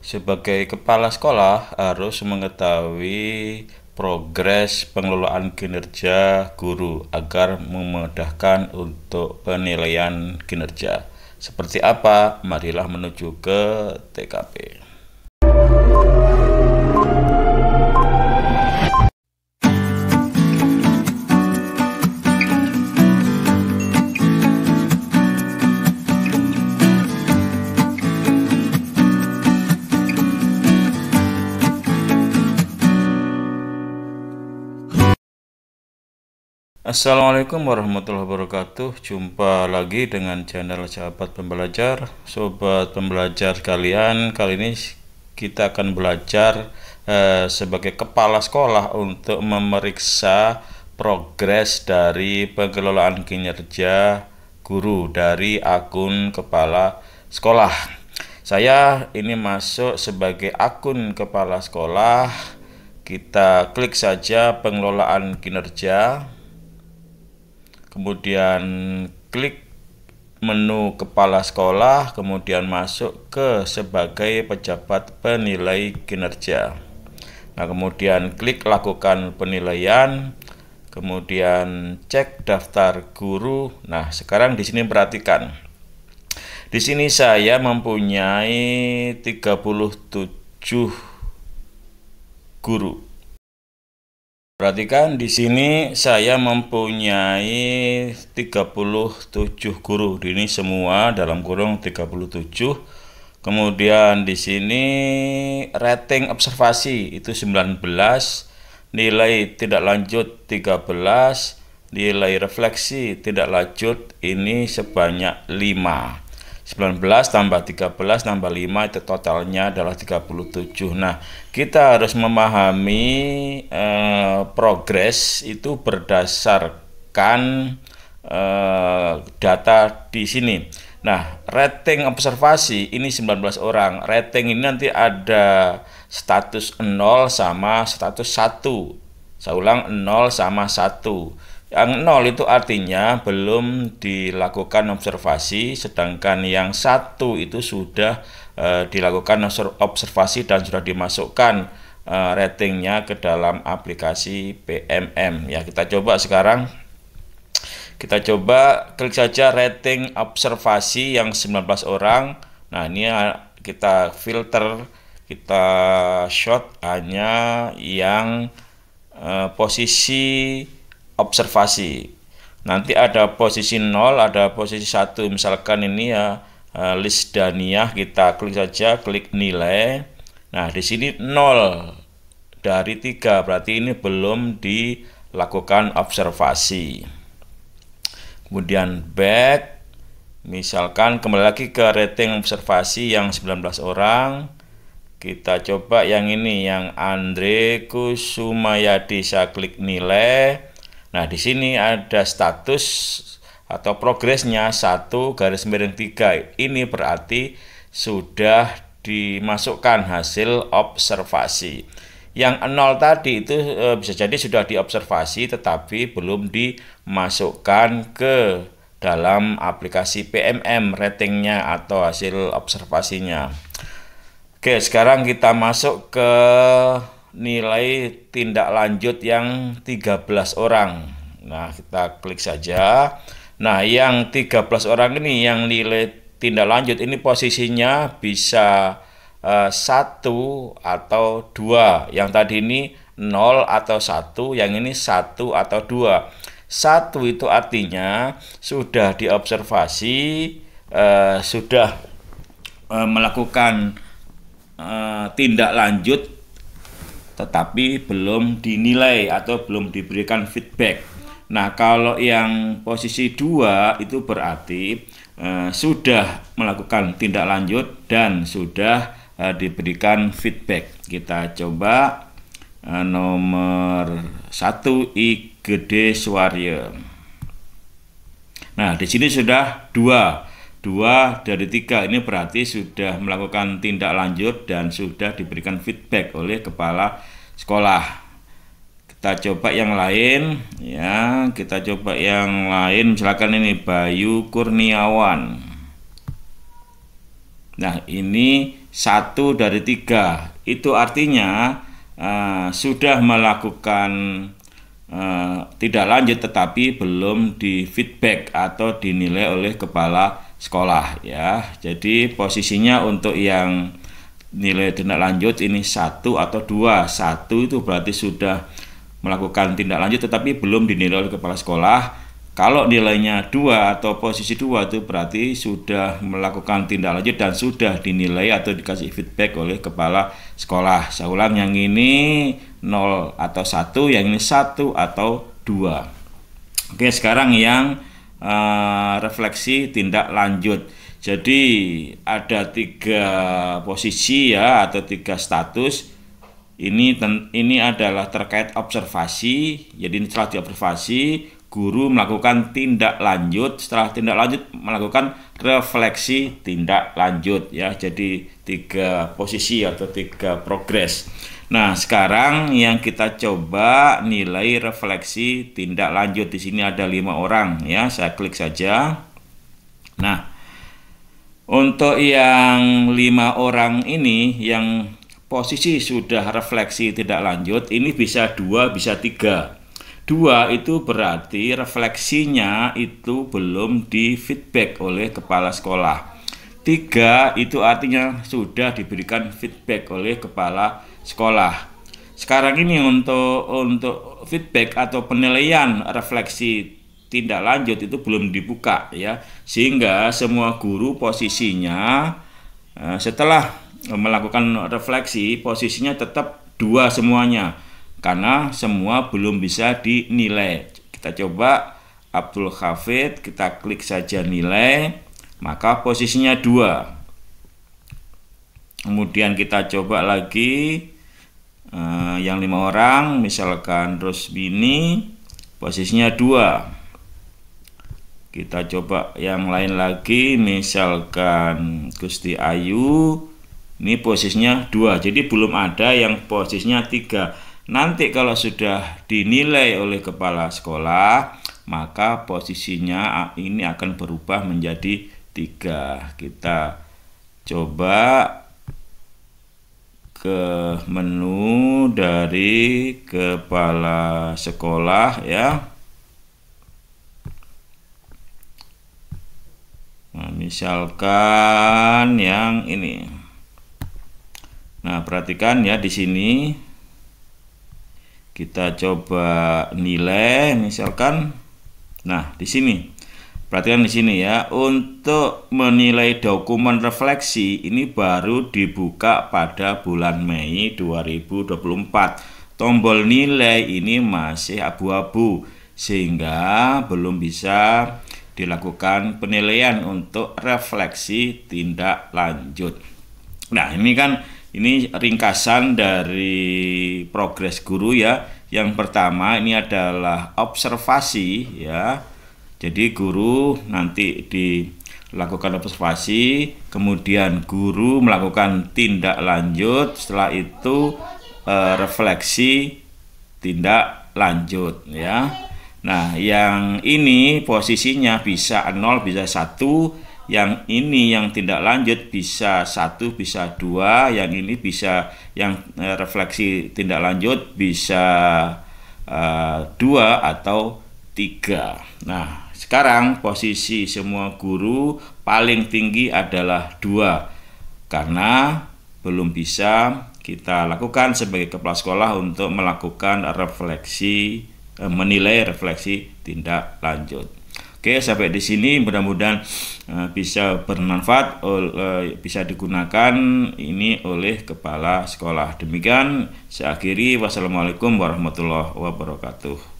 Sebagai kepala sekolah harus mengetahui progres pengelolaan kinerja guru agar memudahkan untuk penilaian kinerja. Seperti apa? Marilah menuju ke TKP. Assalamualaikum warahmatullahi wabarakatuh Jumpa lagi dengan channel sahabat pembelajar Sobat pembelajar kalian. Kali ini kita akan belajar eh, Sebagai kepala sekolah Untuk memeriksa progres dari pengelolaan kinerja guru Dari akun kepala sekolah Saya ini masuk sebagai akun kepala sekolah kita klik saja pengelolaan kinerja kemudian klik menu kepala sekolah, kemudian masuk ke sebagai pejabat penilai kinerja. Nah, kemudian klik lakukan penilaian, kemudian cek daftar guru. Nah, sekarang di sini perhatikan. Di sini saya mempunyai 37 guru Perhatikan di sini saya mempunyai 37 guru. Ini semua dalam kurung 37. Kemudian di sini rating observasi itu 19, nilai tidak lanjut 13, nilai refleksi tidak lanjut ini sebanyak 5. 19 tambah 13 tambah 5 itu totalnya adalah 37. Nah, kita harus memahami eh, progres itu berdasarkan eh, data di sini. Nah, rating observasi ini 19 orang. Rating ini nanti ada status 0 sama status 1 saya ulang 0 sama 1. Yang 0 itu artinya belum dilakukan observasi, sedangkan yang 1 itu sudah e, dilakukan observasi dan sudah dimasukkan e, ratingnya ke dalam aplikasi PMM. Ya, kita coba sekarang kita coba klik saja rating observasi yang 19 orang. Nah, ini ya, kita filter, kita shot hanya yang Eh, posisi observasi. Nanti ada posisi 0, ada posisi 1. Misalkan ini ya eh, list daniah kita klik saja, klik nilai. Nah, di sini 0 dari 3. Berarti ini belum dilakukan observasi. Kemudian back Misalkan kembali lagi ke rating observasi yang 19 orang kita coba yang ini yang Andre Kusumayadi saya klik nilai. Nah, di sini ada status atau progresnya satu garis miring 3. Ini berarti sudah dimasukkan hasil observasi. Yang nol tadi itu e, bisa jadi sudah diobservasi tetapi belum dimasukkan ke dalam aplikasi PMM ratingnya atau hasil observasinya. Oke, sekarang kita masuk ke nilai tindak lanjut yang 13 orang. Nah, kita klik saja. Nah, yang 13 orang ini yang nilai tindak lanjut ini posisinya bisa eh, satu atau dua. Yang tadi ini 0 atau satu. yang ini satu atau dua. Satu itu artinya sudah diobservasi, eh, sudah eh, melakukan Eh, tindak lanjut tetapi belum dinilai atau belum diberikan feedback. Nah, kalau yang posisi dua itu berarti eh, sudah melakukan tindak lanjut dan sudah eh, diberikan feedback. Kita coba nomor satu I Gede Suwaryo. Nah, di sini sudah dua dua dari tiga ini berarti sudah melakukan tindak lanjut dan sudah diberikan feedback oleh kepala sekolah kita coba yang lain ya kita coba yang lain misalkan ini Bayu Kurniawan nah ini satu dari tiga itu artinya uh, sudah melakukan uh, eh, tidak lanjut tetapi belum di feedback atau dinilai oleh kepala sekolah ya. Jadi posisinya untuk yang nilai tindak lanjut ini satu atau dua. Satu itu berarti sudah melakukan tindak lanjut tetapi belum dinilai oleh kepala sekolah. Kalau nilainya dua atau posisi dua itu berarti sudah melakukan tindak lanjut dan sudah dinilai atau dikasih feedback oleh kepala sekolah. Saya ulang yang ini nol atau satu yang ini satu atau dua Oke, sekarang yang uh, refleksi tindak lanjut. Jadi ada tiga posisi ya atau tiga status. Ini ten, ini adalah terkait observasi. Jadi ini setelah diobservasi, guru melakukan tindak lanjut. Setelah tindak lanjut melakukan refleksi tindak lanjut ya. Jadi tiga posisi atau tiga progres. Nah, sekarang yang kita coba nilai refleksi tindak lanjut di sini ada lima orang ya. Saya klik saja. Nah, untuk yang lima orang ini yang posisi sudah refleksi tidak lanjut, ini bisa dua, bisa tiga. Dua itu berarti refleksinya itu belum di feedback oleh kepala sekolah. Tiga itu artinya sudah diberikan feedback oleh kepala sekolah. Sekarang ini untuk untuk feedback atau penilaian refleksi tindak lanjut itu belum dibuka ya. Sehingga semua guru posisinya eh, setelah melakukan refleksi posisinya tetap dua semuanya karena semua belum bisa dinilai. Kita coba Abdul Hafid, kita klik saja nilai, maka posisinya dua kemudian kita coba lagi uh, yang lima orang misalkan Rosbini posisinya dua kita coba yang lain lagi misalkan Gusti Ayu ini posisinya dua jadi belum ada yang posisinya tiga nanti kalau sudah dinilai oleh kepala sekolah maka posisinya ini akan berubah menjadi tiga kita coba ke menu dari kepala sekolah ya. Nah, misalkan yang ini. Nah, perhatikan ya di sini kita coba nilai misalkan nah di sini Perhatikan di sini ya, untuk menilai dokumen refleksi ini baru dibuka pada bulan Mei 2024. Tombol nilai ini masih abu-abu sehingga belum bisa dilakukan penilaian untuk refleksi tindak lanjut. Nah, ini kan ini ringkasan dari progres guru ya. Yang pertama ini adalah observasi ya jadi guru nanti dilakukan observasi, kemudian guru melakukan tindak lanjut, setelah itu e, refleksi tindak lanjut ya. Nah, yang ini posisinya bisa 0, bisa 1, yang ini yang tindak lanjut bisa 1, bisa 2, yang ini bisa yang eh, refleksi tindak lanjut bisa eh, dua 2 atau 3. Nah, sekarang posisi semua guru paling tinggi adalah dua, karena belum bisa kita lakukan sebagai kepala sekolah untuk melakukan refleksi eh, menilai refleksi tindak lanjut. Oke, sampai di sini mudah-mudahan eh, bisa bermanfaat eh, bisa digunakan ini oleh kepala sekolah. Demikian saya akhiri wassalamualaikum warahmatullahi wabarakatuh.